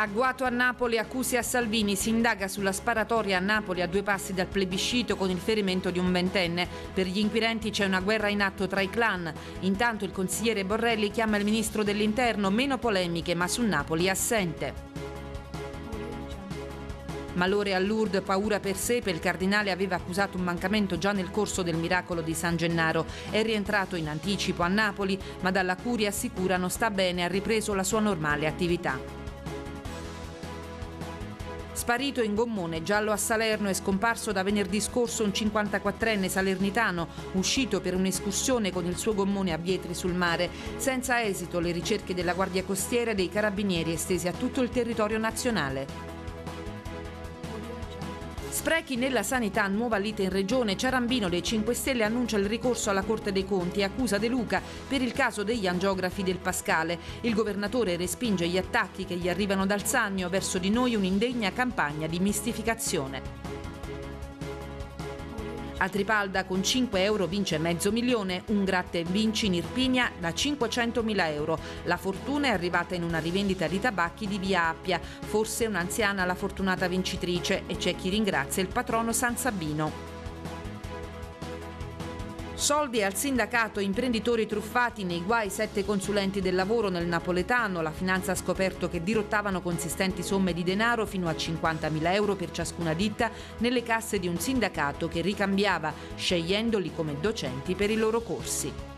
Agguato a Napoli, accusi a Salvini, si indaga sulla sparatoria a Napoli a due passi dal plebiscito con il ferimento di un ventenne. Per gli inquirenti c'è una guerra in atto tra i clan. Intanto il consigliere Borrelli chiama il ministro dell'interno, meno polemiche ma su Napoli assente. Malore a Lourdes, paura per sé, per il cardinale aveva accusato un mancamento già nel corso del miracolo di San Gennaro. È rientrato in anticipo a Napoli, ma dalla curia assicurano sta bene, ha ripreso la sua normale attività. Sparito in gommone giallo a Salerno e scomparso da venerdì scorso un 54enne salernitano uscito per un'escursione con il suo gommone a Vietri sul mare. Senza esito le ricerche della Guardia Costiera e dei Carabinieri estese a tutto il territorio nazionale. Sprechi nella sanità, nuova lite in regione, Ciarambino dei 5 Stelle annuncia il ricorso alla Corte dei Conti e accusa De Luca per il caso degli angiografi del Pascale. Il governatore respinge gli attacchi che gli arrivano dal Sannio verso di noi un'indegna campagna di mistificazione. A Tripalda con 5 euro vince mezzo milione, un gratte vinci in Irpigna da 500 mila euro. La fortuna è arrivata in una rivendita di tabacchi di via Appia, forse un'anziana la fortunata vincitrice e c'è chi ringrazia il patrono San Sabino. Soldi al sindacato, imprenditori truffati nei guai, sette consulenti del lavoro nel napoletano. La finanza ha scoperto che dirottavano consistenti somme di denaro fino a 50.000 euro per ciascuna ditta nelle casse di un sindacato che ricambiava, scegliendoli come docenti per i loro corsi.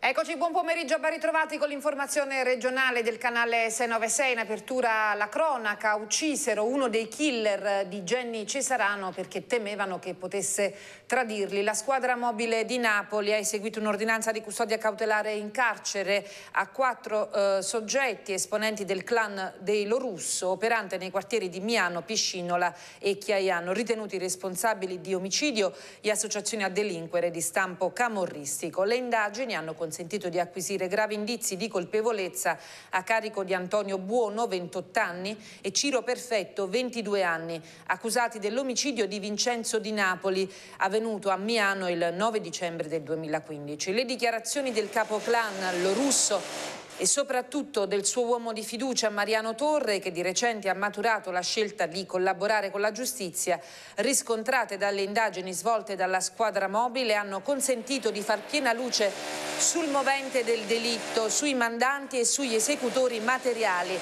Eccoci, buon pomeriggio, ben ritrovati con l'informazione regionale del canale 696 in apertura la cronaca. Uccisero uno dei killer di Jenny Cesarano perché temevano che potesse tradirli. La squadra mobile di Napoli ha eseguito un'ordinanza di custodia cautelare in carcere a quattro eh, soggetti esponenti del clan dei Lorusso operante nei quartieri di Miano, Piscinola e Chiaiano, ritenuti responsabili di omicidio e associazioni a delinquere di stampo camorristico. Le indagini hanno consentito di acquisire gravi indizi di colpevolezza a carico di Antonio Buono, 28 anni, e Ciro Perfetto, 22 anni, accusati dell'omicidio di Vincenzo di Napoli, avvenuto a Miano il 9 dicembre del 2015. Le dichiarazioni del capo clan, lo russo, e soprattutto del suo uomo di fiducia Mariano Torre che di recente ha maturato la scelta di collaborare con la giustizia, riscontrate dalle indagini svolte dalla squadra mobile hanno consentito di far piena luce sul movente del delitto, sui mandanti e sugli esecutori materiali.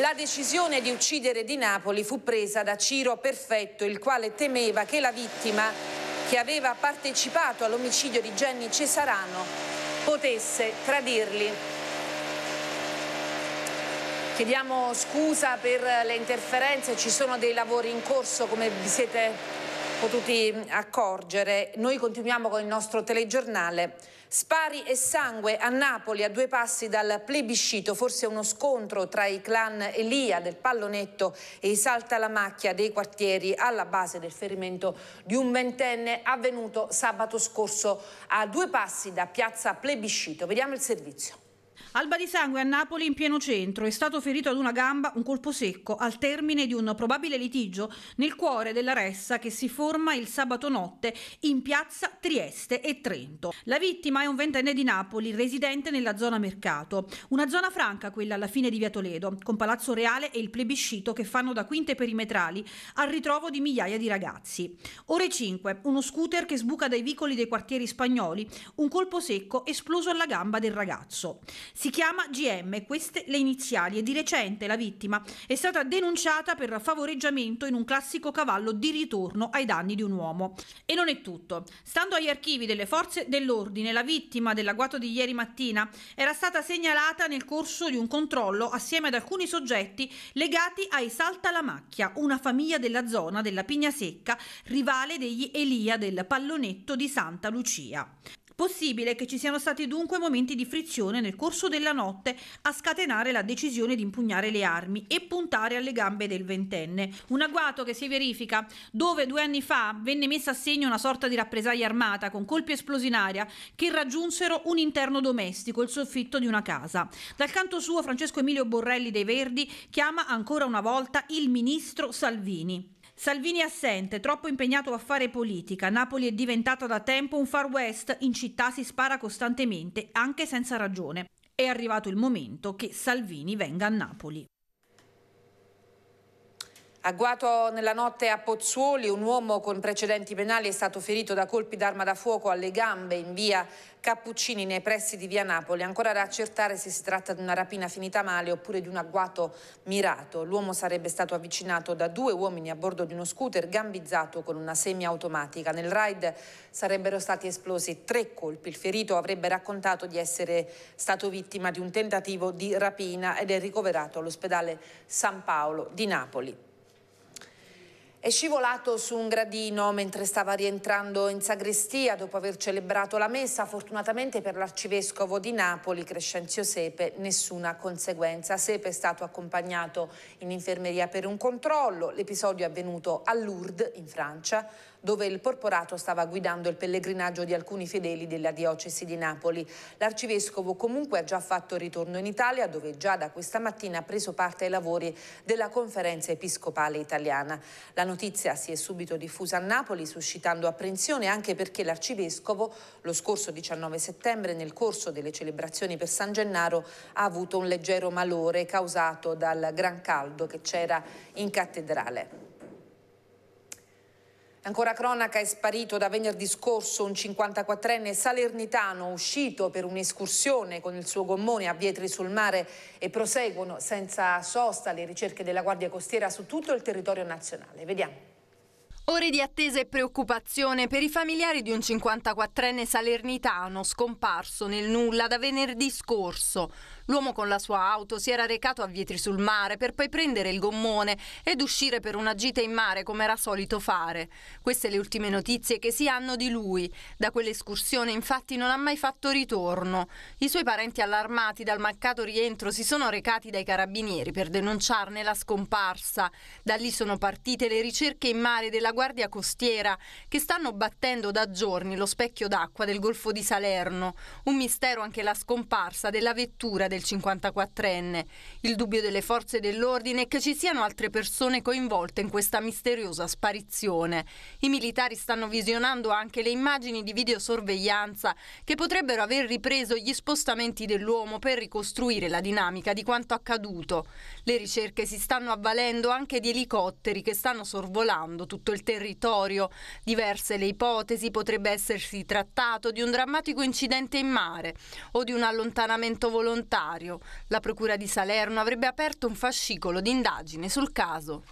La decisione di uccidere Di Napoli fu presa da Ciro Perfetto, il quale temeva che la vittima che aveva partecipato all'omicidio di Jenny Cesarano potesse tradirli. Chiediamo scusa per le interferenze, ci sono dei lavori in corso come vi siete potuti accorgere. Noi continuiamo con il nostro telegiornale. Spari e sangue a Napoli a due passi dal plebiscito, forse uno scontro tra i clan Elia del Pallonetto e i Salta la Macchia dei quartieri alla base del ferimento di un ventenne avvenuto sabato scorso a due passi da piazza plebiscito. Vediamo il servizio. Alba di sangue a Napoli in pieno centro. È stato ferito ad una gamba un colpo secco al termine di un probabile litigio nel cuore della ressa che si forma il sabato notte in piazza Trieste e Trento. La vittima è un ventenne di Napoli residente nella zona mercato. Una zona franca quella alla fine di Via Toledo, con Palazzo Reale e il plebiscito che fanno da quinte perimetrali al ritrovo di migliaia di ragazzi. Ore 5, uno scooter che sbuca dai vicoli dei quartieri spagnoli, un colpo secco esploso alla gamba del ragazzo. Si chiama GM, queste le iniziali e di recente la vittima è stata denunciata per favoreggiamento in un classico cavallo di ritorno ai danni di un uomo. E non è tutto. Stando agli archivi delle forze dell'ordine, la vittima dell'agguato di ieri mattina era stata segnalata nel corso di un controllo assieme ad alcuni soggetti legati ai Salta la Macchia, una famiglia della zona della Pigna Secca, rivale degli Elia del pallonetto di Santa Lucia. Possibile che ci siano stati dunque momenti di frizione nel corso della notte a scatenare la decisione di impugnare le armi e puntare alle gambe del ventenne. Un agguato che si verifica dove due anni fa venne messa a segno una sorta di rappresaglia armata con colpi esplosinaria che raggiunsero un interno domestico, il soffitto di una casa. Dal canto suo Francesco Emilio Borrelli dei Verdi chiama ancora una volta il ministro Salvini. Salvini assente, troppo impegnato a fare politica. Napoli è diventata da tempo un far west, in città si spara costantemente, anche senza ragione. È arrivato il momento che Salvini venga a Napoli. Agguato nella notte a Pozzuoli, un uomo con precedenti penali è stato ferito da colpi d'arma da fuoco alle gambe in via Cappuccini nei pressi di via Napoli, ancora da accertare se si tratta di una rapina finita male oppure di un agguato mirato. L'uomo sarebbe stato avvicinato da due uomini a bordo di uno scooter gambizzato con una semiautomatica. Nel raid sarebbero stati esplosi tre colpi. Il ferito avrebbe raccontato di essere stato vittima di un tentativo di rapina ed è ricoverato all'ospedale San Paolo di Napoli. È scivolato su un gradino mentre stava rientrando in sagrestia dopo aver celebrato la messa. Fortunatamente per l'arcivescovo di Napoli, Crescenzio Sepe, nessuna conseguenza. Sepe è stato accompagnato in infermeria per un controllo. L'episodio è avvenuto a Lourdes, in Francia dove il porporato stava guidando il pellegrinaggio di alcuni fedeli della diocesi di Napoli. L'arcivescovo comunque ha già fatto ritorno in Italia, dove già da questa mattina ha preso parte ai lavori della conferenza episcopale italiana. La notizia si è subito diffusa a Napoli, suscitando apprensione anche perché l'arcivescovo, lo scorso 19 settembre, nel corso delle celebrazioni per San Gennaro, ha avuto un leggero malore causato dal gran caldo che c'era in cattedrale. Ancora cronaca è sparito da venerdì scorso un 54enne salernitano uscito per un'escursione con il suo gommone a Vietri sul mare e proseguono senza sosta le ricerche della Guardia Costiera su tutto il territorio nazionale. Vediamo. Ore di attesa e preoccupazione per i familiari di un 54enne salernitano scomparso nel nulla da venerdì scorso. L'uomo con la sua auto si era recato a Vietri sul mare per poi prendere il gommone ed uscire per una gita in mare come era solito fare. Queste le ultime notizie che si hanno di lui. Da quell'escursione infatti non ha mai fatto ritorno. I suoi parenti allarmati dal mancato rientro si sono recati dai carabinieri per denunciarne la scomparsa. Da lì sono partite le ricerche in mare della Guardia Costiera che stanno battendo da giorni lo specchio d'acqua del Golfo di Salerno. Un mistero anche la scomparsa della vettura del 54enne. Il dubbio delle forze dell'ordine è che ci siano altre persone coinvolte in questa misteriosa sparizione. I militari stanno visionando anche le immagini di videosorveglianza che potrebbero aver ripreso gli spostamenti dell'uomo per ricostruire la dinamica di quanto accaduto. Le ricerche si stanno avvalendo anche di elicotteri che stanno sorvolando tutto il territorio. Diverse le ipotesi, potrebbe essersi trattato di un drammatico incidente in mare o di un allontanamento volontario. La Procura di Salerno avrebbe aperto un fascicolo di indagine sul caso.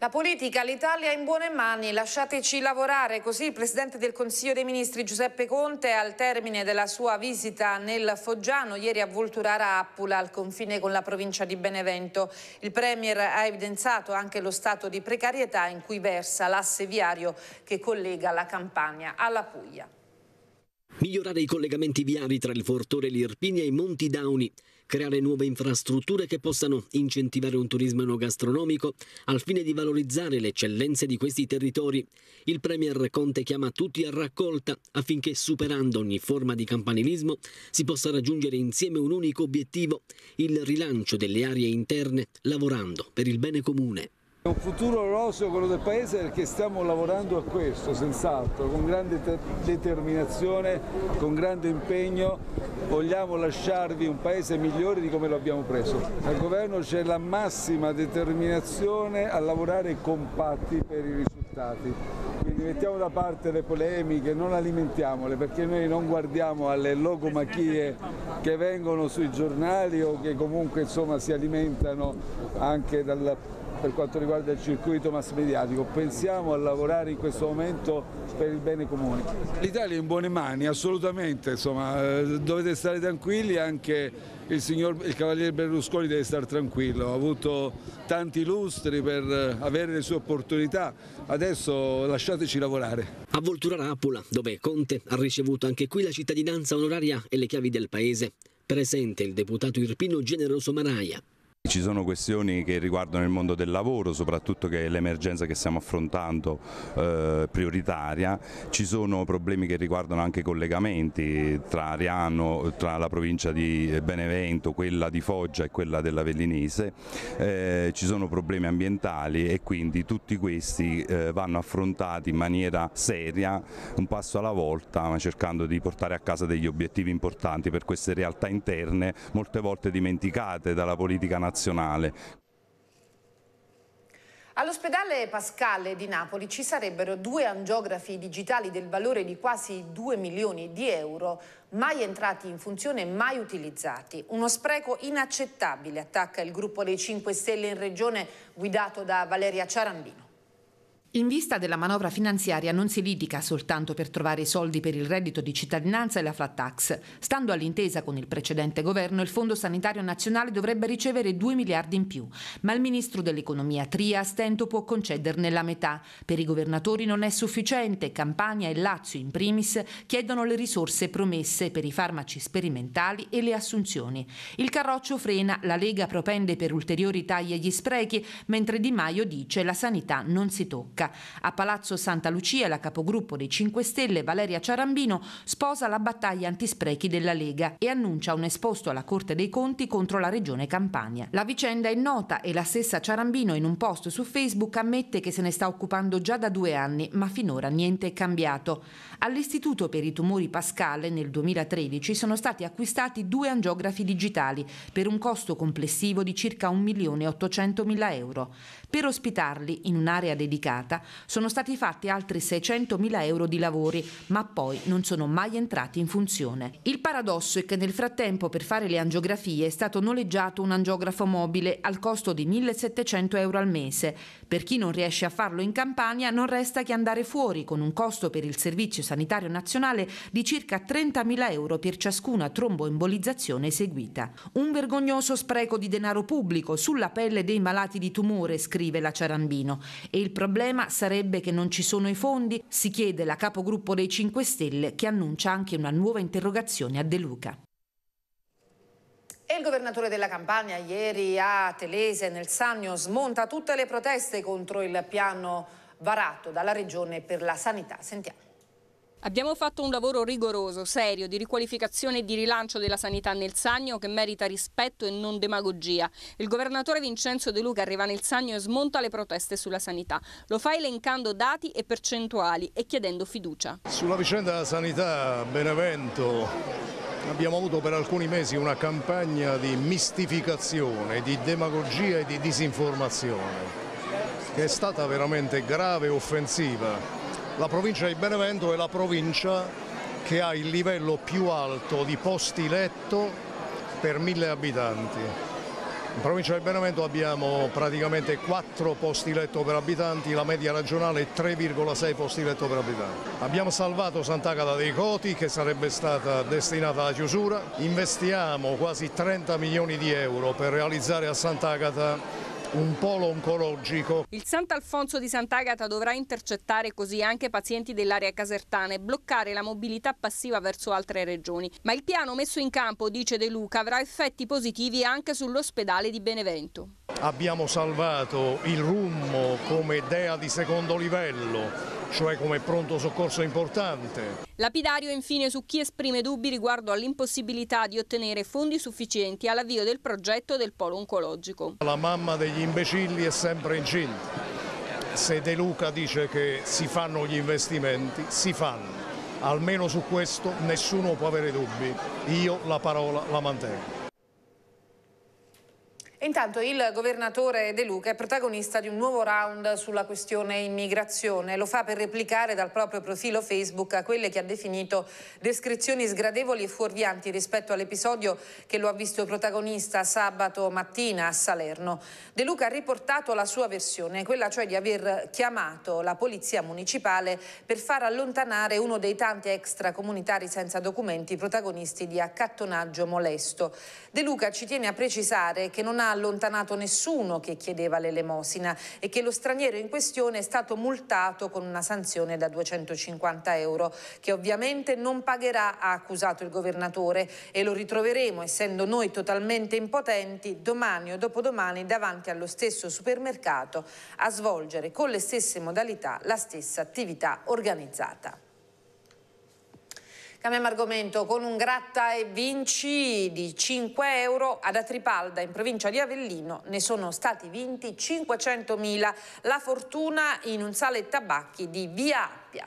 La politica, l'Italia è in buone mani, lasciateci lavorare. Così il Presidente del Consiglio dei Ministri Giuseppe Conte al termine della sua visita nel Foggiano, ieri a Volturara Appula, al confine con la provincia di Benevento. Il Premier ha evidenziato anche lo stato di precarietà in cui versa l'asse viario che collega la Campania alla Puglia migliorare i collegamenti viari tra il Fortore Lirpinia e i Monti Dauni, creare nuove infrastrutture che possano incentivare un turismo enogastronomico al fine di valorizzare le eccellenze di questi territori. Il Premier Conte chiama tutti a raccolta affinché superando ogni forma di campanilismo si possa raggiungere insieme un unico obiettivo, il rilancio delle aree interne lavorando per il bene comune. Un futuro roseo quello del Paese perché stiamo lavorando a questo, senz'altro, con grande determinazione, con grande impegno, vogliamo lasciarvi un Paese migliore di come lo abbiamo preso. Al governo c'è la massima determinazione a lavorare compatti per i risultati, quindi mettiamo da parte le polemiche, non alimentiamole perché noi non guardiamo alle logomachie che vengono sui giornali o che comunque insomma, si alimentano anche dal per quanto riguarda il circuito mass mediatico, pensiamo a lavorare in questo momento per il bene comune. L'Italia è in buone mani, assolutamente, insomma, eh, dovete stare tranquilli, anche il, signor, il cavaliere Berlusconi deve stare tranquillo, ha avuto tanti lustri per eh, avere le sue opportunità, adesso lasciateci lavorare. A Voltura Rapula, dove Conte ha ricevuto anche qui la cittadinanza onoraria e le chiavi del paese, presente il deputato irpino Generoso Maraia, ci sono questioni che riguardano il mondo del lavoro, soprattutto che è l'emergenza che stiamo affrontando eh, prioritaria, ci sono problemi che riguardano anche i collegamenti tra Ariano, tra la provincia di Benevento, quella di Foggia e quella della Vellinese, eh, ci sono problemi ambientali e quindi tutti questi eh, vanno affrontati in maniera seria, un passo alla volta, ma cercando di portare a casa degli obiettivi importanti per queste realtà interne, molte volte dimenticate dalla politica nazionale nazionale. All'ospedale Pascale di Napoli ci sarebbero due angiografi digitali del valore di quasi 2 milioni di euro, mai entrati in funzione e mai utilizzati. Uno spreco inaccettabile attacca il gruppo dei 5 Stelle in regione guidato da Valeria Ciarambino. In vista della manovra finanziaria non si litiga soltanto per trovare i soldi per il reddito di cittadinanza e la flat tax. Stando all'intesa con il precedente governo, il Fondo Sanitario Nazionale dovrebbe ricevere 2 miliardi in più, ma il ministro dell'Economia Tria a stento può concederne la metà. Per i governatori non è sufficiente, Campania e Lazio in primis chiedono le risorse promesse per i farmaci sperimentali e le assunzioni. Il carroccio frena, la Lega propende per ulteriori tagli agli sprechi, mentre Di Maio dice la sanità non si tocca. Ricca. A Palazzo Santa Lucia la capogruppo dei 5 Stelle Valeria Ciarambino sposa la battaglia antisprechi della Lega e annuncia un esposto alla Corte dei Conti contro la Regione Campania. La vicenda è nota e la stessa Ciarambino in un post su Facebook ammette che se ne sta occupando già da due anni, ma finora niente è cambiato. All'Istituto per i tumori Pascale nel 2013 sono stati acquistati due angiografi digitali per un costo complessivo di circa 1.800.000 euro. Per ospitarli in un'area dedicata sono stati fatti altri 600.000 euro di lavori, ma poi non sono mai entrati in funzione. Il paradosso è che nel frattempo per fare le angiografie è stato noleggiato un angiografo mobile al costo di 1.700 euro al mese. Per chi non riesce a farlo in Campania non resta che andare fuori con un costo per il Servizio Sanitario Nazionale di circa 30.000 euro per ciascuna tromboembolizzazione eseguita. Un vergognoso spreco di denaro pubblico sulla pelle dei malati di tumore, scritto scrive la Ciarambino. E il problema sarebbe che non ci sono i fondi? Si chiede la capogruppo dei 5 Stelle che annuncia anche una nuova interrogazione a De Luca. E il governatore della Campania ieri a Telese nel Sannio smonta tutte le proteste contro il piano varato dalla regione per la sanità. Sentiamo. Abbiamo fatto un lavoro rigoroso, serio, di riqualificazione e di rilancio della sanità nel Sannio che merita rispetto e non demagogia. Il governatore Vincenzo De Luca arriva nel Sannio e smonta le proteste sulla sanità. Lo fa elencando dati e percentuali e chiedendo fiducia. Sulla vicenda della sanità, Benevento, abbiamo avuto per alcuni mesi una campagna di mistificazione, di demagogia e di disinformazione che è stata veramente grave e offensiva la provincia di Benevento è la provincia che ha il livello più alto di posti letto per mille abitanti. In provincia di Benevento abbiamo praticamente 4 posti letto per abitanti, la media regionale è 3,6 posti letto per abitanti. Abbiamo salvato Sant'Agata dei Coti che sarebbe stata destinata alla chiusura, investiamo quasi 30 milioni di euro per realizzare a Sant'Agata un polo oncologico. Il Sant'Alfonso di Sant'Agata dovrà intercettare così anche pazienti dell'area casertana e bloccare la mobilità passiva verso altre regioni. Ma il piano messo in campo, dice De Luca, avrà effetti positivi anche sull'ospedale di Benevento. Abbiamo salvato il rummo come dea di secondo livello cioè come pronto soccorso importante. Lapidario infine su chi esprime dubbi riguardo all'impossibilità di ottenere fondi sufficienti all'avvio del progetto del polo oncologico. La mamma degli imbecilli è sempre incinta. Se De Luca dice che si fanno gli investimenti, si fanno. Almeno su questo nessuno può avere dubbi. Io la parola la mantengo. Intanto il governatore De Luca è protagonista di un nuovo round sulla questione immigrazione. Lo fa per replicare dal proprio profilo Facebook a quelle che ha definito descrizioni sgradevoli e fuorvianti rispetto all'episodio che lo ha visto protagonista sabato mattina a Salerno. De Luca ha riportato la sua versione, quella cioè di aver chiamato la polizia municipale per far allontanare uno dei tanti extracomunitari senza documenti protagonisti di accattonaggio molesto. De Luca ci tiene a precisare che non ha ha allontanato nessuno che chiedeva l'elemosina e che lo straniero in questione è stato multato con una sanzione da 250 euro, che ovviamente non pagherà, ha accusato il governatore, e lo ritroveremo, essendo noi totalmente impotenti, domani o dopodomani davanti allo stesso supermercato a svolgere con le stesse modalità la stessa attività organizzata. Cambiamo argomento con un gratta e vinci di 5 euro ad Atripalda in provincia di Avellino ne sono stati vinti 500.000 la fortuna in un sale tabacchi di Via Appia.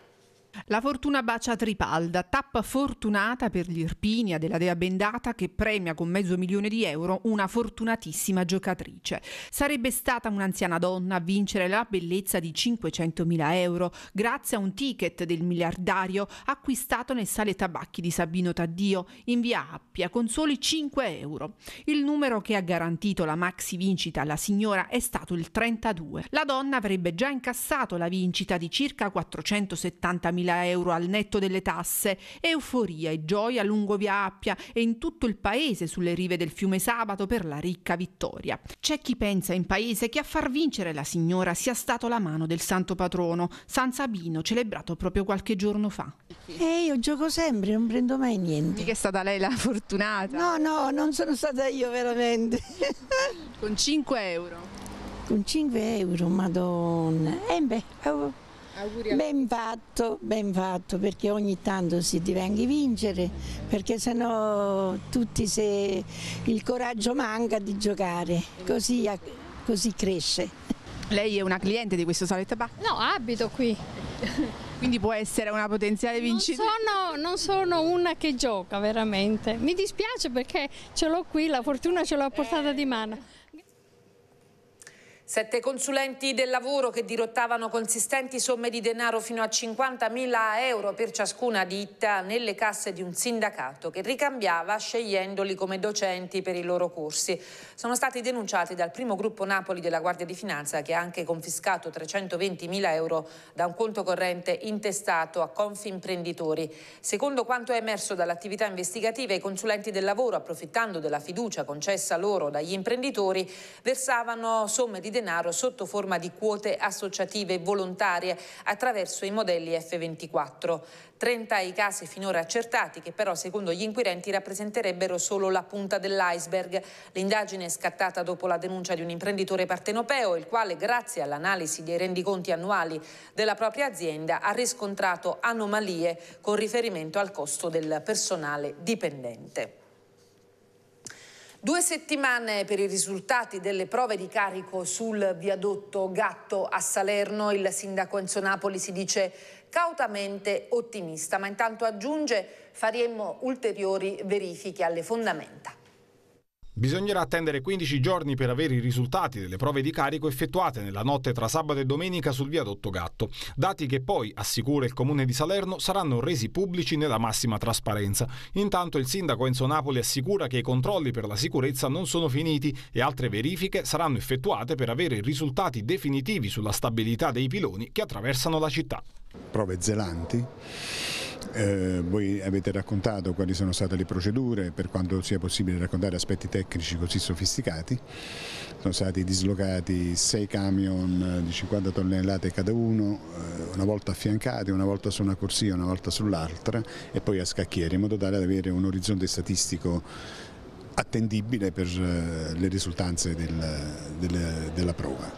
La fortuna bacia Tripalda, tappa fortunata per l'Irpinia della Dea Bendata che premia con mezzo milione di euro una fortunatissima giocatrice. Sarebbe stata un'anziana donna a vincere la bellezza di 500.000 euro grazie a un ticket del miliardario acquistato nel sale tabacchi di Sabino Taddio in via Appia con soli 5 euro. Il numero che ha garantito la maxi vincita alla signora è stato il 32. La donna avrebbe già incassato la vincita di circa 470.000 euro 40.000 euro al netto delle tasse, euforia e gioia lungo via Appia e in tutto il paese sulle rive del fiume Sabato per la ricca vittoria. C'è chi pensa in paese che a far vincere la signora sia stato la mano del santo patrono, San Sabino, celebrato proprio qualche giorno fa. E eh, io gioco sempre, non prendo mai niente. Mica è stata lei la fortunata? No, no, non sono stata io veramente. Con 5 euro? Con 5 euro, madonna. E eh beh, Auguri a ben fatto, ben fatto, perché ogni tanto si diventa vincere, perché sennò tutti se il coraggio manca di giocare, così, così cresce. Lei è una cliente di questo sale Bar? No, abito qui. Quindi può essere una potenziale vincitrice? Non, non sono, una che gioca veramente. Mi dispiace perché ce l'ho qui, la fortuna ce l'ho portata di mano. Sette consulenti del lavoro che dirottavano consistenti somme di denaro fino a 50.000 euro per ciascuna ditta nelle casse di un sindacato che ricambiava scegliendoli come docenti per i loro corsi. Sono stati denunciati dal primo gruppo Napoli della Guardia di Finanza che ha anche confiscato 320.000 euro da un conto corrente intestato a Confimprenditori. Secondo quanto è emerso dall'attività investigativa, i consulenti del lavoro, approfittando della fiducia concessa loro dagli imprenditori, versavano somme di denaro denaro sotto forma di quote associative volontarie attraverso i modelli F24. 30 i casi finora accertati che però secondo gli inquirenti rappresenterebbero solo la punta dell'iceberg. L'indagine è scattata dopo la denuncia di un imprenditore partenopeo il quale grazie all'analisi dei rendiconti annuali della propria azienda ha riscontrato anomalie con riferimento al costo del personale dipendente. Due settimane per i risultati delle prove di carico sul viadotto Gatto a Salerno. Il sindaco Enzo Napoli si dice cautamente ottimista, ma intanto aggiunge faremo ulteriori verifiche alle fondamenta. Bisognerà attendere 15 giorni per avere i risultati delle prove di carico effettuate nella notte tra sabato e domenica sul viadotto Gatto, dati che poi, assicura il comune di Salerno, saranno resi pubblici nella massima trasparenza. Intanto il sindaco Enzo Napoli assicura che i controlli per la sicurezza non sono finiti e altre verifiche saranno effettuate per avere i risultati definitivi sulla stabilità dei piloni che attraversano la città. Prove zelanti eh, voi avete raccontato quali sono state le procedure, per quanto sia possibile raccontare aspetti tecnici così sofisticati. Sono stati dislocati sei camion eh, di 50 tonnellate cada uno, eh, una volta affiancati, una volta su una corsia, una volta sull'altra e poi a scacchiere, in modo tale da avere un orizzonte statistico attendibile per le risultanze del, del, della prova.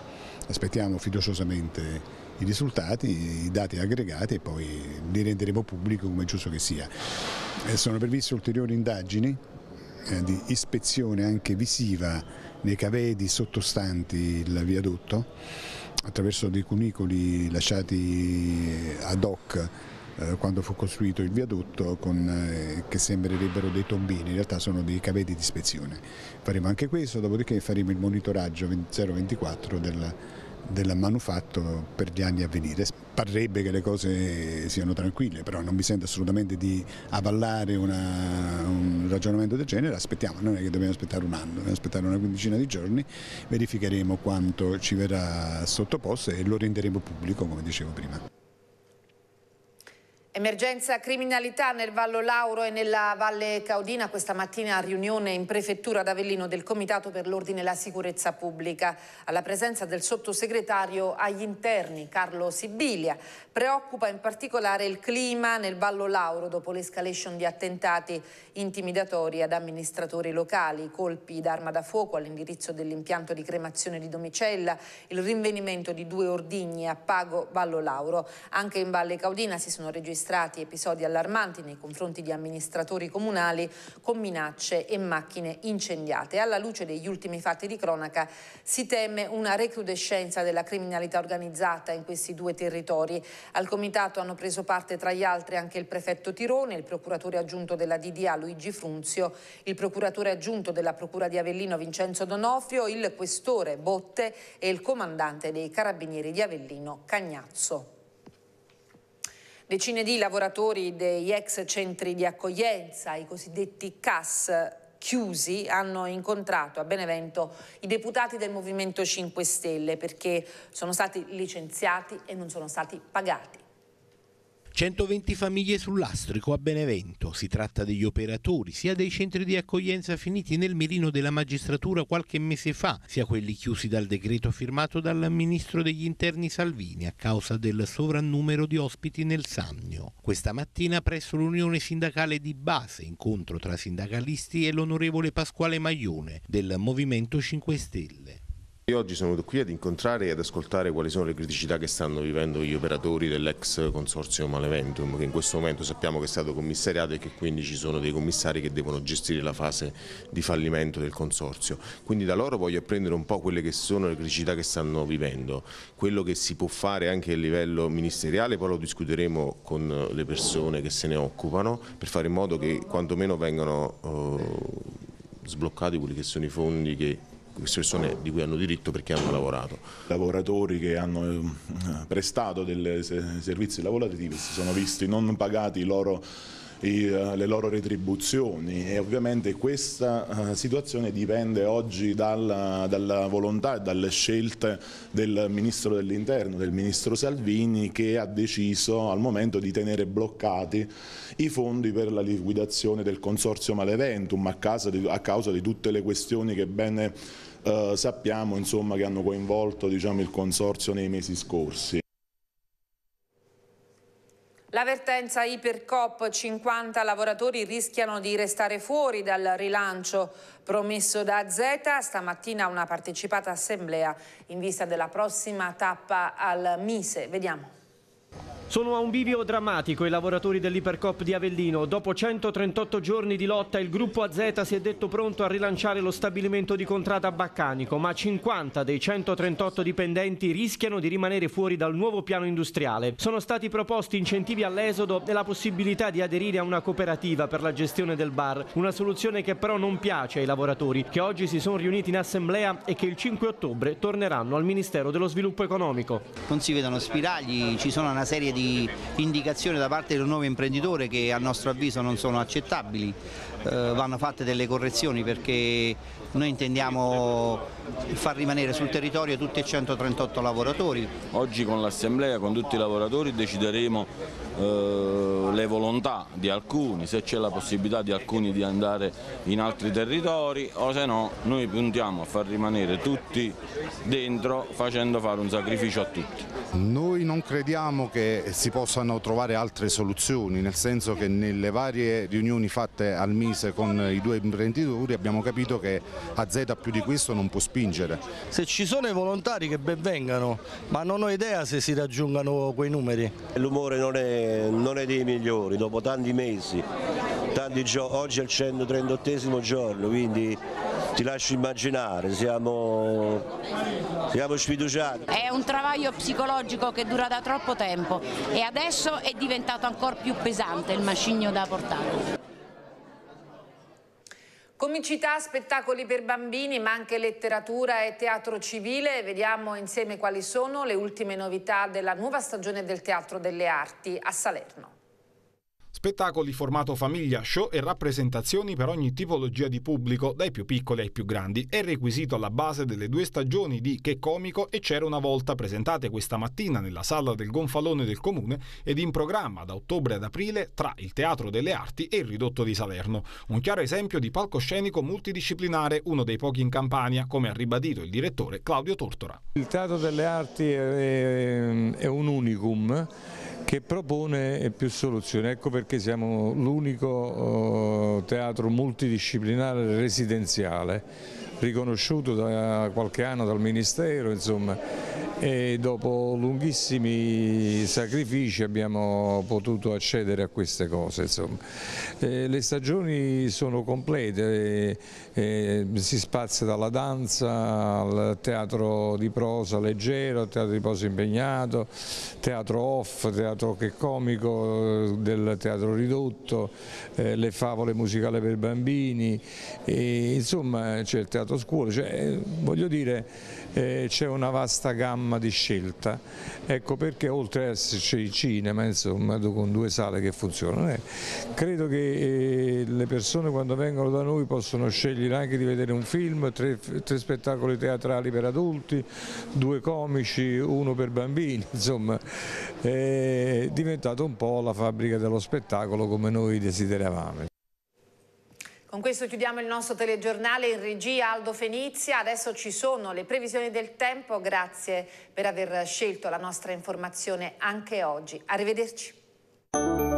Aspettiamo fiduciosamente i risultati, i dati aggregati e poi li renderemo pubblici come è giusto che sia. Eh, sono previste ulteriori indagini eh, di ispezione anche visiva nei cavedi sottostanti il viadotto attraverso dei cunicoli lasciati eh, ad hoc quando fu costruito il viadotto con, che sembrerebbero dei tombini, in realtà sono dei cavedi di ispezione. Faremo anche questo, dopodiché faremo il monitoraggio 024 del della manufatto per gli anni a venire. Parrebbe che le cose siano tranquille, però non mi sento assolutamente di avallare una, un ragionamento del genere, aspettiamo, non è che dobbiamo aspettare un anno, dobbiamo aspettare una quindicina di giorni, verificheremo quanto ci verrà sottoposto e lo renderemo pubblico come dicevo prima. Emergenza criminalità nel Vallo Lauro e nella Valle Caudina. Questa mattina riunione in prefettura ad Avellino del Comitato per l'Ordine e la Sicurezza Pubblica. Alla presenza del sottosegretario agli interni Carlo Sibilia. Preoccupa in particolare il clima nel Vallo Lauro dopo l'escalation di attentati intimidatori ad amministratori locali, colpi d'arma da fuoco all'indirizzo dell'impianto di cremazione di Domicella, il rinvenimento di due ordigni a Pago Vallo Lauro. Anche in Valle Caudina si sono registrati registrati episodi allarmanti nei confronti di amministratori comunali con minacce e macchine incendiate. Alla luce degli ultimi fatti di cronaca si teme una recrudescenza della criminalità organizzata in questi due territori. Al comitato hanno preso parte tra gli altri anche il prefetto Tirone, il procuratore aggiunto della DDA Luigi Frunzio, il procuratore aggiunto della Procura di Avellino Vincenzo Donofrio, il questore Botte e il comandante dei Carabinieri di Avellino Cagnazzo. Decine di lavoratori degli ex centri di accoglienza, i cosiddetti CAS, chiusi hanno incontrato a Benevento i deputati del Movimento 5 Stelle perché sono stati licenziati e non sono stati pagati. 120 famiglie sull'astrico a Benevento. Si tratta degli operatori, sia dei centri di accoglienza finiti nel mirino della magistratura qualche mese fa, sia quelli chiusi dal decreto firmato dal ministro degli interni Salvini a causa del sovrannumero di ospiti nel Sannio. Questa mattina presso l'Unione Sindacale di Base, incontro tra sindacalisti e l'onorevole Pasquale Maglione del Movimento 5 Stelle. Io oggi sono venuto qui ad incontrare e ad ascoltare quali sono le criticità che stanno vivendo gli operatori dell'ex consorzio Maleventum, che in questo momento sappiamo che è stato commissariato e che quindi ci sono dei commissari che devono gestire la fase di fallimento del consorzio. Quindi da loro voglio apprendere un po' quelle che sono le criticità che stanno vivendo, quello che si può fare anche a livello ministeriale, poi lo discuteremo con le persone che se ne occupano per fare in modo che quantomeno vengano eh, sbloccati quelli che sono i fondi che queste persone di cui hanno diritto perché hanno lavorato. Lavoratori che hanno eh, prestato dei servizi lavorativi si sono visti non pagati i loro eh, le loro retribuzioni e ovviamente questa eh, situazione dipende oggi dalla, dalla volontà e dalle scelte del Ministro dell'Interno, del Ministro Salvini che ha deciso al momento di tenere bloccati i fondi per la liquidazione del Consorzio Maleventum a, di, a causa di tutte le questioni che bene eh, sappiamo insomma, che hanno coinvolto diciamo, il Consorzio nei mesi scorsi. L'avvertenza Ipercop 50 lavoratori rischiano di restare fuori dal rilancio promesso da Z. Stamattina una partecipata assemblea in vista della prossima tappa al Mise. Vediamo. Sono a un bivio drammatico i lavoratori dell'Ipercop di Avellino. Dopo 138 giorni di lotta il gruppo AZ si è detto pronto a rilanciare lo stabilimento di contrada a Baccanico, ma 50 dei 138 dipendenti rischiano di rimanere fuori dal nuovo piano industriale. Sono stati proposti incentivi all'esodo e la possibilità di aderire a una cooperativa per la gestione del bar, una soluzione che però non piace ai lavoratori, che oggi si sono riuniti in assemblea e che il 5 ottobre torneranno al Ministero dello Sviluppo Economico. Non si vedono spiragli, ci sono una serie di indicazioni da parte del nuovo imprenditore che a nostro avviso non sono accettabili. Eh, vanno fatte delle correzioni perché noi intendiamo far rimanere sul territorio tutti e 138 lavoratori. Oggi con l'assemblea, con tutti i lavoratori decideremo eh, le volontà di alcuni, se c'è la possibilità di alcuni di andare in altri territori o se no noi puntiamo a far rimanere tutti dentro facendo fare un sacrificio a tutti. Noi non crediamo che si possano trovare altre soluzioni, nel senso che nelle varie riunioni fatte al MIS Cremonese con i due imprenditori abbiamo capito che AZ più di questo non può spingere. Se ci sono i volontari che benvengano, ma non ho idea se si raggiungano quei numeri. L'umore non è, non è dei migliori, dopo tanti mesi, tanti oggi è il 138 giorno, quindi ti lascio immaginare, siamo, siamo sfiduciati. È un travaglio psicologico che dura da troppo tempo e adesso è diventato ancora più pesante il macigno da portare. Comicità, spettacoli per bambini, ma anche letteratura e teatro civile. Vediamo insieme quali sono le ultime novità della nuova stagione del Teatro delle Arti a Salerno. Spettacoli formato famiglia, show e rappresentazioni per ogni tipologia di pubblico, dai più piccoli ai più grandi, è requisito alla base delle due stagioni di Che Comico e C'era una volta presentate questa mattina nella sala del Gonfalone del Comune ed in programma da ottobre ad aprile tra il Teatro delle Arti e il Ridotto di Salerno. Un chiaro esempio di palcoscenico multidisciplinare, uno dei pochi in Campania, come ha ribadito il direttore Claudio Tortora. Il Teatro delle Arti è, un unicum che propone più soluzioni, ecco perché siamo l'unico oh, teatro multidisciplinare residenziale riconosciuto da qualche anno dal Ministero, insomma, e dopo lunghissimi sacrifici abbiamo potuto accedere a queste cose. Eh, le stagioni sono complete, eh, eh, si spazia dalla danza al teatro di prosa leggero, al teatro di prosa impegnato, teatro off, teatro che comico, del teatro ridotto, eh, le favole musicali per bambini, e, insomma c'è il teatro lato oscuro, cioè, eh, voglio dire eh, c'è una vasta gamma di scelta, ecco perché oltre ad esserci il cinema insomma, con due sale che funzionano, eh, credo che eh, le persone quando vengono da noi possono scegliere anche di vedere un film, tre, tre spettacoli teatrali per adulti, due comici, uno per bambini, insomma eh, è diventata un po' la fabbrica dello spettacolo come noi desideravamo. Con questo chiudiamo il nostro telegiornale in regia Aldo Fenizia. Adesso ci sono le previsioni del tempo. Grazie per aver scelto la nostra informazione anche oggi. Arrivederci.